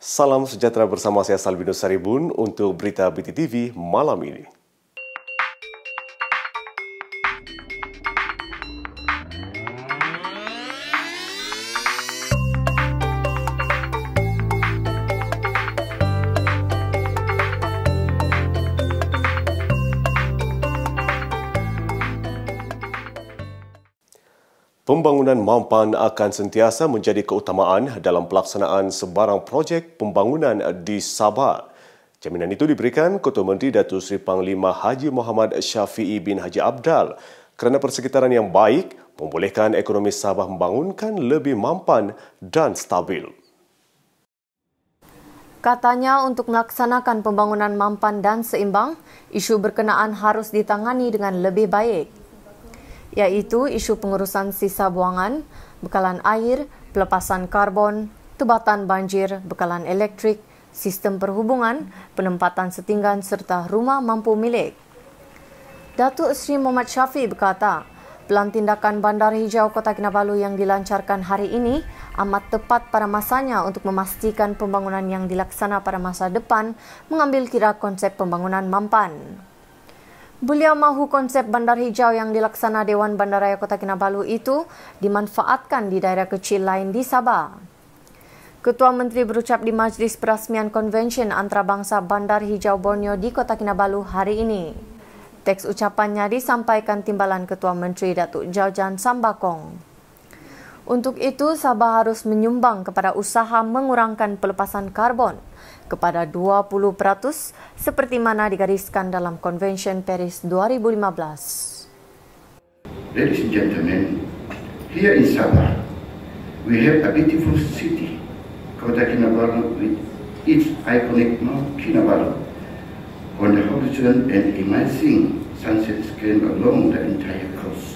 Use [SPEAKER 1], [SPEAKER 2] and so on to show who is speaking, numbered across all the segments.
[SPEAKER 1] Salam sejahtera bersama saya Salvino Saribun untuk berita BTTV malam ini. pembangunan mampan akan sentiasa menjadi keutamaan dalam pelaksanaan sebarang projek pembangunan di Sabah. Jaminan itu diberikan Ketua Menteri Datuk Seri Panglima Haji Muhammad Syafi'i bin Haji Abdal kerana persekitaran yang baik membolehkan ekonomi Sabah membangunkan lebih mampan dan stabil.
[SPEAKER 2] Katanya untuk melaksanakan pembangunan mampan dan seimbang, isu berkenaan harus ditangani dengan lebih baik iaitu isu pengurusan sisa buangan, bekalan air, pelepasan karbon, tebatan banjir, bekalan elektrik, sistem perhubungan, penempatan setinggan serta rumah mampu milik. Datuk Sri Muhammad Syafiq berkata, Pelan tindakan Bandar Hijau Kota Kinabalu yang dilancarkan hari ini amat tepat pada masanya untuk memastikan pembangunan yang dilaksana pada masa depan mengambil kira konsep pembangunan mampan. Beliau mahu konsep bandar hijau yang dilaksana Dewan Bandaraya Kota Kinabalu itu dimanfaatkan di daerah kecil lain di Sabah. Ketua Menteri berucap di Majlis Perasmian Konvensyen Antarabangsa Bandar Hijau Borneo di Kota Kinabalu hari ini. Teks ucapannya disampaikan timbalan Ketua Menteri Datuk Jaujan Sambakong. Untuk itu, Sabah harus menyumbang kepada usaha mengurangkan pelepasan karbon kepada 20% seperti mana digariskan dalam Convention Paris 2015.
[SPEAKER 3] Ladies and gentlemen, here in Sabah, we have a beautiful city, Kota Kinabalu, with its iconic Mount Kinabalu. On the horizon, an amazing sunset scan along the entire coast,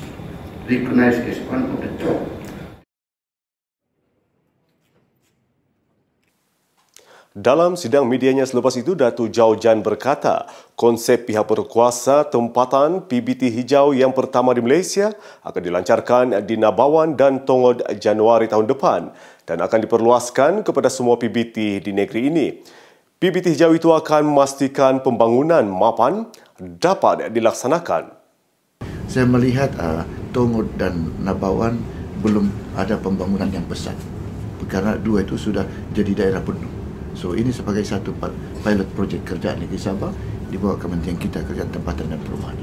[SPEAKER 3] recognized as one of the top
[SPEAKER 1] Dalam sidang medianya selepas itu, Datu Jau Jan berkata, konsep pihak berkuasa tempatan PBT hijau yang pertama di Malaysia akan dilancarkan di Nabawan dan Tongod Januari tahun depan dan akan diperluaskan kepada semua PBT di negeri ini. PBT hijau itu akan memastikan pembangunan mapan dapat dilaksanakan.
[SPEAKER 3] Saya melihat uh, Tongod dan Nabawan belum ada pembangunan yang besar. Kerana dua itu sudah jadi daerah penuh. So ini sebagai satu pilot projek kerjaan negeri Sabah di bawah kementerian kita kerjaan tempatan dan perumahan.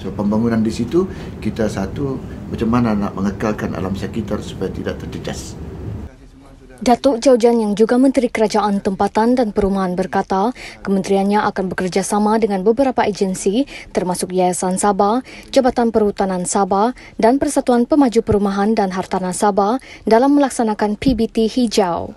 [SPEAKER 3] So pembangunan di situ kita satu macam mana nak mengekalkan alam sekitar supaya tidak terjejas.
[SPEAKER 2] Datuk Jaujan yang juga Menteri Kerajaan Tempatan dan Perumahan berkata, kementeriannya akan bekerjasama dengan beberapa agensi termasuk Yayasan Sabah, Jabatan Perhutanan Sabah dan Persatuan Pemaju Perumahan dan Hartanah Sabah dalam melaksanakan PBT Hijau.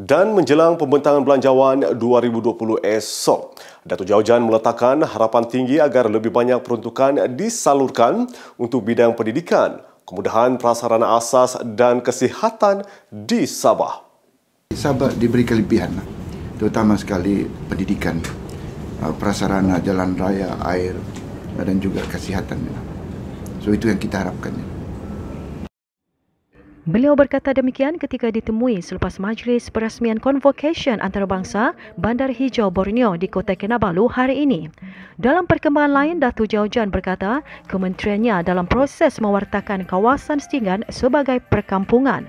[SPEAKER 1] Dan menjelang pembentangan belanjawan 2020 esok, Datuk Jawjan meletakkan harapan tinggi agar lebih banyak peruntukan disalurkan untuk bidang pendidikan, kemudahan prasarana asas dan kesihatan
[SPEAKER 3] di Sabah. Sabah diberi kelebihan, terutama sekali pendidikan, uh, prasarana jalan raya, air dan juga kesihatan. So itu yang kita harapkan.
[SPEAKER 4] Beliau berkata demikian ketika ditemui selepas majlis perasmian convocation antarabangsa Bandar Hijau Borneo di Kota Kinabalu hari ini. Dalam perkembangan lain, Datu Jaujan berkata kementeriannya dalam proses mewartakan kawasan Stingan sebagai perkampungan.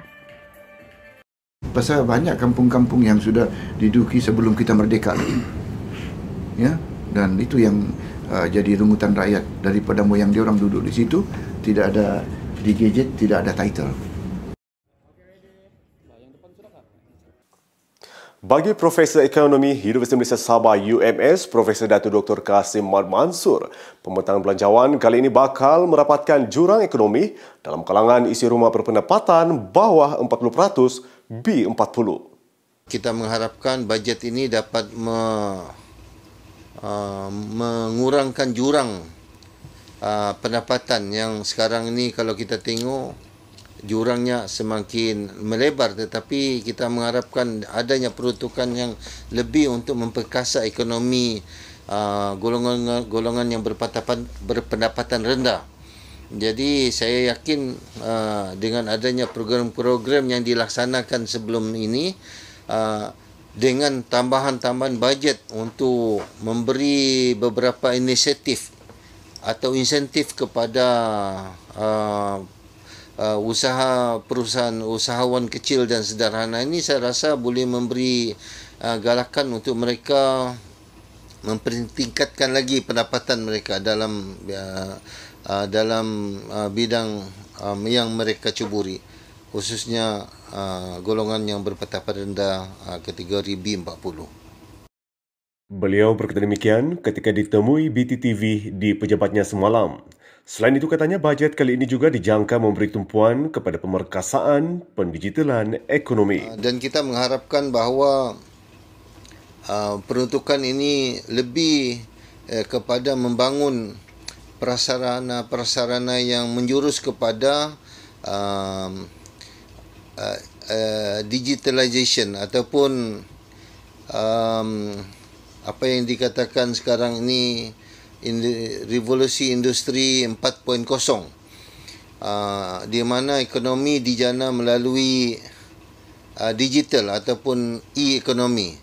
[SPEAKER 3] Pasal banyak kampung-kampung yang sudah diduki sebelum kita merdeka. Ya, dan itu yang uh, jadi rungutan rakyat daripada moyang diorang duduk di situ tidak ada digejet, tidak ada title.
[SPEAKER 1] Bagi Profesor Ekonomi Universiti Malaysia Sabah UMS, Profesor Datu Dr. Kasim Mad Mansur, pembentangan belanjawan kali ini bakal merapatkan jurang ekonomi dalam kalangan isi rumah berpendapatan bawah 40%
[SPEAKER 5] B40. Kita mengharapkan bajet ini dapat me, uh, mengurangkan jurang uh, pendapatan yang sekarang ini kalau kita tengok jurangnya semakin melebar tetapi kita mengharapkan adanya peruntukan yang lebih untuk memperkasa ekonomi golongan-golongan uh, yang berpendapatan rendah. Jadi saya yakin uh, dengan adanya program-program yang dilaksanakan sebelum ini uh, dengan tambahan-tambahan bajet untuk memberi beberapa inisiatif atau insentif kepada uh, uh, usaha perusahaan usahawan kecil dan sederhana ini saya rasa boleh memberi uh, galakan untuk mereka mempertingkatkan lagi pendapatan mereka dalam uh, uh, dalam uh, bidang um, yang mereka cuburi khususnya uh, golongan yang berpendapatan rendah uh, kategori B40.
[SPEAKER 1] Beliau berkata demikian ketika ditemui BTTV di pejabatnya semalam. Selain itu katanya bajet kali ini juga dijangka memberi tumpuan kepada pemerkasaan pendigitalan ekonomi. Ah,
[SPEAKER 5] dan kita mengharapkan bahawa uh, ah, peruntukan ini lebih eh, kepada membangun prasarana-prasarana yang menjurus kepada uh, uh, uh, digitalization ataupun um, apa yang dikatakan sekarang ini revolusi industri 4.0 uh, ah, di mana ekonomi dijana melalui uh, digital ataupun e-ekonomi.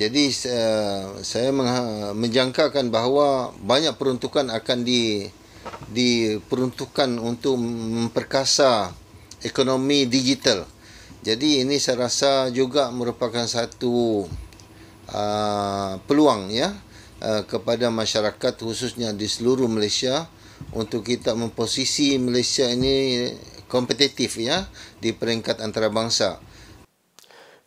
[SPEAKER 5] Jadi uh, saya menjangkakan bahawa banyak peruntukan akan di diperuntukkan untuk memperkasa ekonomi digital. Jadi ini saya rasa juga merupakan satu uh, peluang ya. Uh, kepada masyarakat khususnya di seluruh Malaysia untuk kita memposisi Malaysia ini kompetitif ya di peringkat antarabangsa.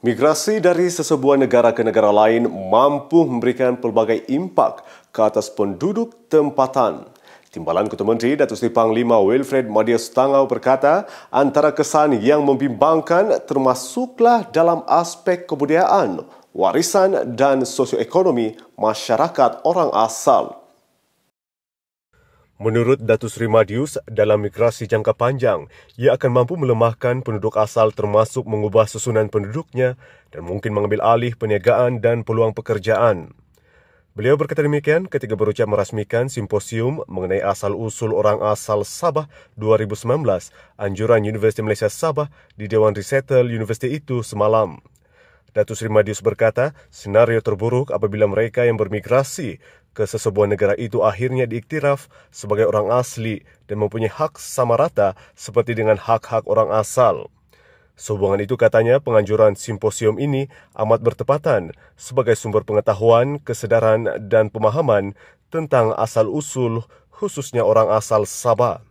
[SPEAKER 5] Migrasi dari sesebuah negara ke negara lain mampu memberikan
[SPEAKER 1] pelbagai impak ke atas penduduk tempatan. Timbalan Ketua Menteri Datuk Seri Panglima Wilfred Madia Stangau berkata, antara kesan yang membimbangkan termasuklah dalam aspek kebudayaan warisan dan sosioekonomi masyarakat orang asal. Menurut Datu Sri Madius, dalam migrasi jangka panjang, ia akan mampu melemahkan penduduk asal termasuk mengubah susunan penduduknya dan mungkin mengambil alih perniagaan dan peluang pekerjaan. Beliau berkata demikian ketika berucap merasmikan simposium mengenai asal-usul orang asal Sabah 2019 anjuran Universiti Malaysia Sabah di Dewan Resettle Universiti itu semalam. Datu Sri Madius berkata, senario terburuk apabila mereka yang bermigrasi ke sesebuah negara itu akhirnya diiktiraf sebagai orang asli dan mempunyai hak sama rata seperti dengan hak-hak orang asal. Sehubungan itu katanya penganjuran simposium ini amat bertepatan sebagai sumber pengetahuan, kesedaran dan pemahaman tentang asal-usul khususnya orang asal Sabah.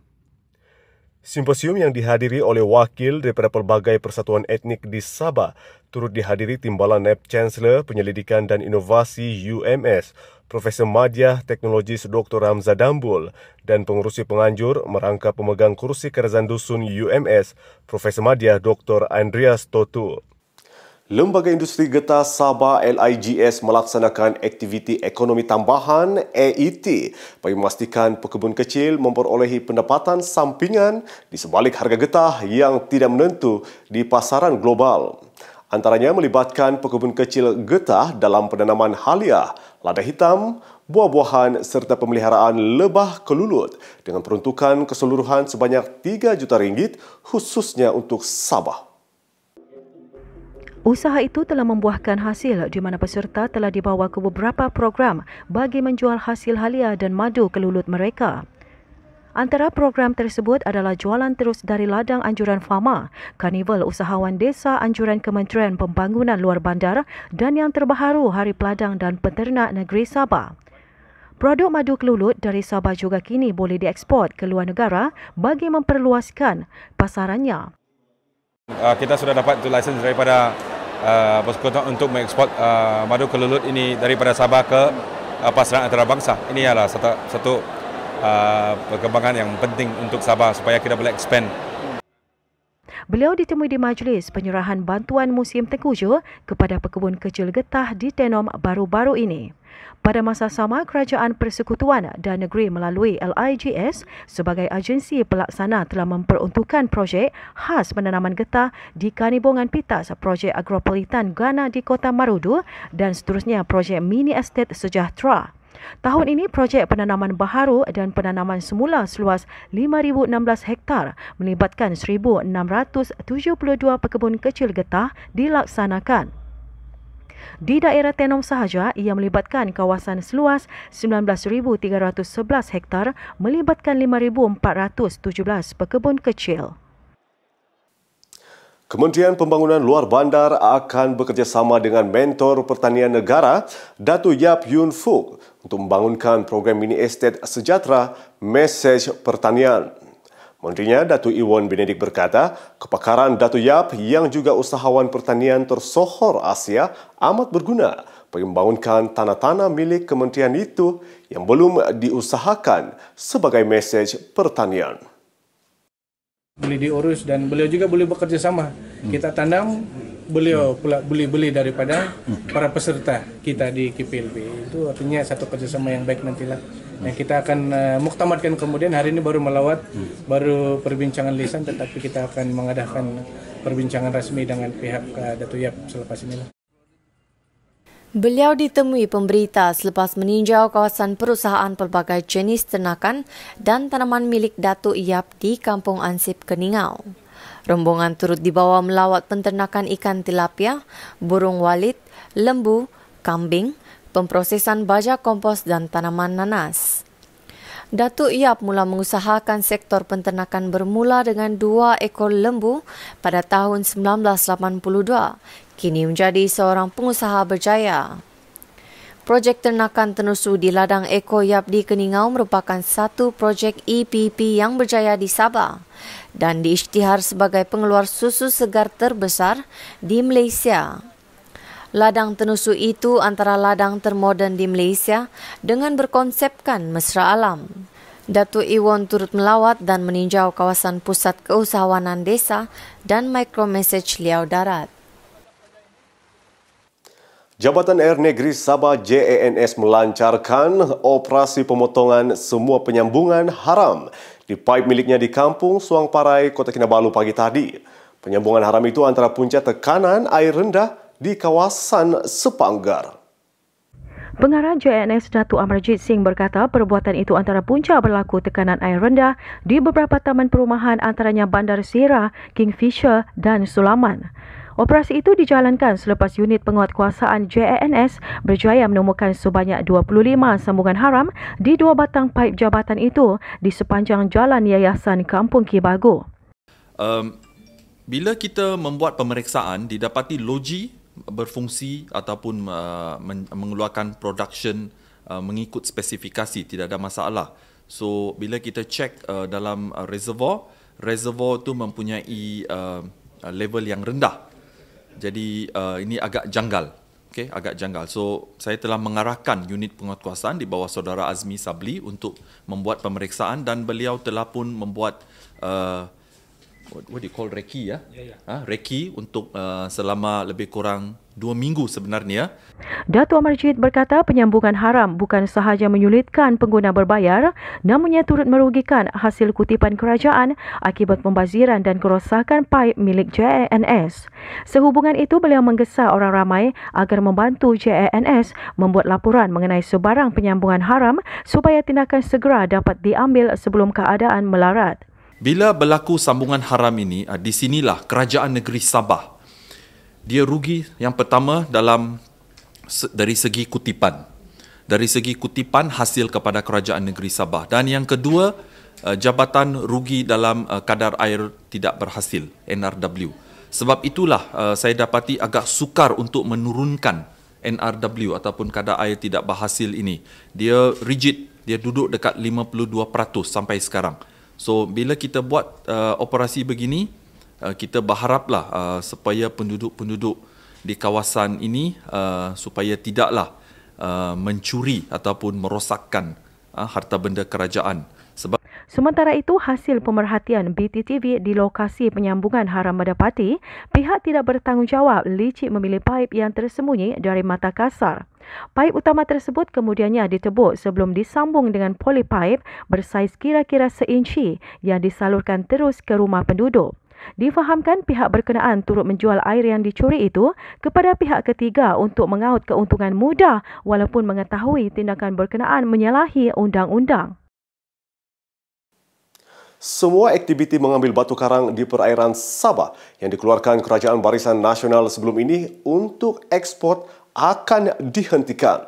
[SPEAKER 1] Simposium yang dihadiri oleh wakil daripada pelbagai persatuan etnik di Sabah turut dihadiri Timbalan NAP Chancellor Penyelidikan dan Inovasi UMS, Profesor Madya Teknologis Dr. Ramza Dambul dan pengurusi penganjur merangka pemegang kursi kerajaan dusun UMS, Profesor Madya Dr. Andreas Totu. Lembaga Industri Getah Sabah LIGS melaksanakan aktiviti ekonomi tambahan AET bagi memastikan pekebun kecil memperolehi pendapatan sampingan di sebalik harga getah yang tidak menentu di pasaran global antaranya melibatkan pekebun kecil getah dalam penanaman halia, lada hitam, buah-buahan serta pemeliharaan lebah kelulut dengan peruntukan keseluruhan sebanyak 3 juta ringgit khususnya untuk Sabah.
[SPEAKER 4] Usaha itu telah membuahkan hasil di mana peserta telah dibawa ke beberapa program bagi menjual hasil halia dan madu kelulut mereka. Antara program tersebut adalah jualan terus dari ladang anjuran Fama, Karnival Usahawan Desa Anjuran Kementerian Pembangunan Luar Bandar dan yang terbaru Hari Peladang dan Peternak Negeri Sabah. Produk madu kelulut dari Sabah juga kini boleh diekspor ke luar negara bagi memperluaskan pasarannya.
[SPEAKER 6] Ah, kita sudah dapat itu lisens daripada uh, untuk mengekspor uh, madu kelulut ini daripada Sabah ke uh, pasaran antarabangsa. Ini adalah satu, satu Uh, perkembangan yang penting untuk Sabah supaya kita boleh expand.
[SPEAKER 4] Beliau ditemui di majlis penyerahan bantuan musim tengkujo kepada pekebun kecil getah di Tenom baru-baru ini. Pada masa sama, Kerajaan Persekutuan dan Negeri melalui LIGS sebagai agensi pelaksana telah memperuntukkan projek khas penanaman getah di Kanibongan Pitas, projek agropolitan Ghana di Kota Marudu dan seterusnya projek mini estate Sejahtera. Tahun ini projek penanaman baharu dan penanaman semula seluas 5016 hektar melibatkan 1672 pekebun kecil getah dilaksanakan. Di daerah Tenom sahaja, ia melibatkan kawasan seluas 19,311 hektar melibatkan 5,417 pekebun kecil.
[SPEAKER 1] Kementerian Pembangunan Luar Bandar akan bekerjasama dengan mentor pertanian negara Datu Yap Yun Fook untuk membangunkan program mini estate sejahtera Message Pertanian. Menterinya Datu Iwan Benedik berkata, kepakaran Datu Yap yang juga usahawan pertanian tersohor Asia amat berguna bagi membangunkan tanah-tanah milik kementerian itu yang belum diusahakan sebagai message pertanian.
[SPEAKER 3] beli diurus dan beliau juga boleh bekerja sama. Hmm. Kita tanam, beliau hmm. pula beli-beli daripada hmm. para peserta kita di KPLB. Itu artinya satu kerjasama yang baik nantilah. yang kita akan uh, muktamadkan kemudian hari ini baru melawat, baru perbincangan lisan, tetapi kita akan mengadakan perbincangan resmi dengan pihak uh, eh, Datu Yap selepas inilah.
[SPEAKER 2] Beliau ditemui pemberita selepas meninjau kawasan perusahaan pelbagai jenis ternakan dan tanaman milik Datuk Iyap di Kampung Ansip, Keningau. Rombongan turut dibawa melawat penternakan ikan tilapia, burung walit, lembu, kambing, pemprosesan baja kompos dan tanaman nanas. Datuk Iyap mula mengusahakan sektor penternakan bermula dengan dua ekor lembu pada tahun 1982 kini menjadi seorang pengusaha berjaya. Projek ternakan tenusu di ladang Eko Yap di Keningau merupakan satu projek EPP yang berjaya di Sabah dan diisytihar sebagai pengeluar susu segar terbesar di Malaysia. Ladang tenusu itu antara ladang termoden di Malaysia dengan berkonsepkan mesra alam. Datuk Iwan turut melawat dan meninjau kawasan pusat keusahawanan desa dan micromessage Liau Darat.
[SPEAKER 1] Jabatan Air Negeri Sabah JANS melancarkan operasi pemotongan semua penyambungan haram di pipe miliknya di Kampung Suang Parai, Kota Kinabalu pagi tadi. Penyambungan haram itu antara punca tekanan air rendah di kawasan Sepanggar.
[SPEAKER 4] Pengarah JNS Datuk Amarjit Singh berkata perbuatan itu antara punca berlaku tekanan air rendah di beberapa taman perumahan antaranya Bandar Sira, Kingfisher dan Sulaman. Operasi itu dijalankan selepas unit penguat kuasaan JNS berjaya menemukan sebanyak 25 sambungan haram di dua batang paip jabatan itu di sepanjang jalan Yayasan Kampung Kibago.
[SPEAKER 6] Um, bila kita membuat pemeriksaan, didapati loji berfungsi ataupun uh, men- mengeluarkan production uh, mengikut spesifikasi, tidak ada masalah. So, bila kita cek uh, eh, dalam uh, reservoir, reservoir itu mempunyai uh, level yang rendah. Jadi uh, ini agak janggal. okay? agak janggal. So, saya telah mengarahkan unit penguatkuasaan di bawah saudara Azmi Sabli untuk membuat pemeriksaan dan beliau telah pun membuat uh, what, what do you call reki ya? Yeah, ya, ya. yeah. Ha, reki untuk uh, selama lebih kurang dua minggu sebenarnya.
[SPEAKER 4] Datuk Amar Jid berkata penyambungan haram bukan sahaja menyulitkan pengguna berbayar namunnya turut merugikan hasil kutipan kerajaan akibat pembaziran dan kerosakan paip milik JANS. E Sehubungan itu beliau menggesa orang ramai agar membantu JANS e membuat laporan mengenai sebarang penyambungan haram supaya tindakan segera dapat diambil sebelum keadaan melarat.
[SPEAKER 6] Bila berlaku sambungan haram ini, ah, di sinilah kerajaan negeri Sabah. Dia rugi yang pertama dalam dari segi kutipan. Dari segi kutipan hasil kepada kerajaan negeri Sabah. Dan yang kedua, ah, jabatan rugi dalam ah, kadar air tidak berhasil, NRW. Sebab itulah saya dapati agak sukar untuk menurunkan NRW ataupun kadar air tidak berhasil ini. Dia rigid, dia duduk dekat 52% sampai sekarang. So bila kita buat uh, operasi begini, uh, kita berharaplah uh, supaya penduduk-penduduk di kawasan ini uh, supaya tidaklah uh, mencuri ataupun merosakkan uh, harta benda kerajaan.
[SPEAKER 4] Sementara itu, hasil hmm. pemerhatian BTTV di lokasi penyambungan haram mendapati pihak tidak bertanggungjawab licik memilih paip yang tersembunyi dari mata kasar. Paip utama tersebut kemudiannya ditebuk sebelum disambung dengan polipaip bersaiz kira-kira seinci yang disalurkan terus ke rumah penduduk. Difahamkan pihak berkenaan turut menjual air yang dicuri itu kepada pihak ketiga untuk mengaut keuntungan mudah walaupun mengetahui tindakan berkenaan menyalahi undang-undang
[SPEAKER 1] semua aktiviti mengambil batu karang di perairan Sabah yang dikeluarkan Kerajaan Barisan Nasional sebelum ini untuk ekspor akan dihentikan.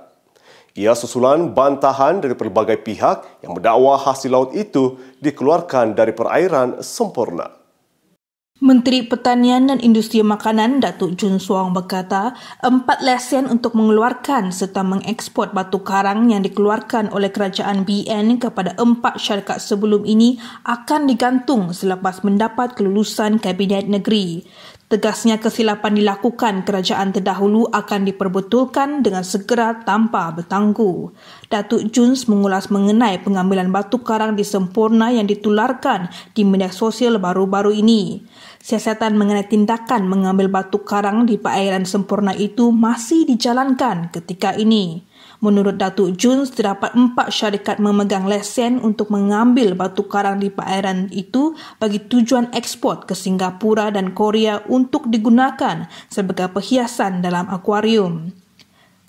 [SPEAKER 1] Ia susulan bantahan dari pelbagai pihak yang mendakwa hasil laut itu dikeluarkan dari perairan sempurna.
[SPEAKER 7] Menteri Pertanian dan Industri Makanan Datuk Jun Suang berkata, empat lesen untuk mengeluarkan serta mengekspor batu karang yang dikeluarkan oleh kerajaan BN kepada empat syarikat sebelum ini akan digantung selepas mendapat kelulusan Kabinet Negeri. Tegasnya kesilapan dilakukan kerajaan terdahulu akan diperbetulkan dengan segera tanpa bertangguh. Datuk Juns mengulas mengenai pengambilan batu karang di Sempurna yang ditularkan di media sosial baru-baru ini. Siasatan mengenai tindakan mengambil batu karang di perairan Sempurna itu masih dijalankan ketika ini. Menurut Datuk Jun, terdapat empat syarikat memegang lesen untuk mengambil batu karang di perairan itu bagi tujuan ekspor ke Singapura dan Korea untuk digunakan sebagai perhiasan dalam akuarium.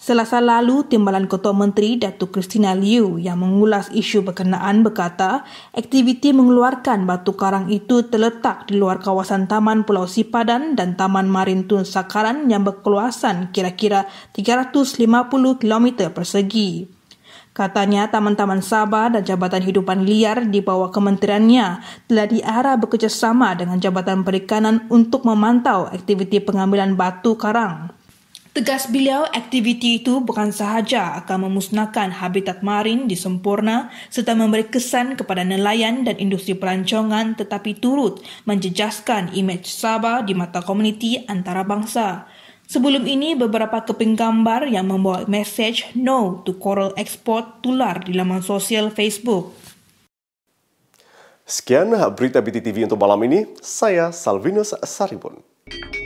[SPEAKER 7] Selasa lalu, Timbalan Ketua Menteri Datuk Kristina Liu yang mengulas isu berkenaan berkata, aktiviti mengeluarkan batu karang itu terletak di luar kawasan Taman Pulau Sipadan dan Taman Marin Tun Sakaran yang berkeluasan kira-kira 350 km persegi. Katanya, Taman-Taman Sabah dan Jabatan Hidupan Liar di bawah kementeriannya telah diarah bekerjasama dengan Jabatan Perikanan untuk memantau aktiviti pengambilan batu karang. Tegas beliau, aktiviti itu bukan sahaja akan memusnahkan habitat marin di Sempurna serta memberi kesan kepada nelayan dan industri pelancongan tetapi turut menjejaskan imej Sabah di mata komuniti antarabangsa. Sebelum ini, beberapa keping gambar yang membawa message No to Coral Export tular di laman sosial Facebook.
[SPEAKER 1] Sekian berita BTTV untuk malam ini. Saya Salvinus Saribun. Thank you.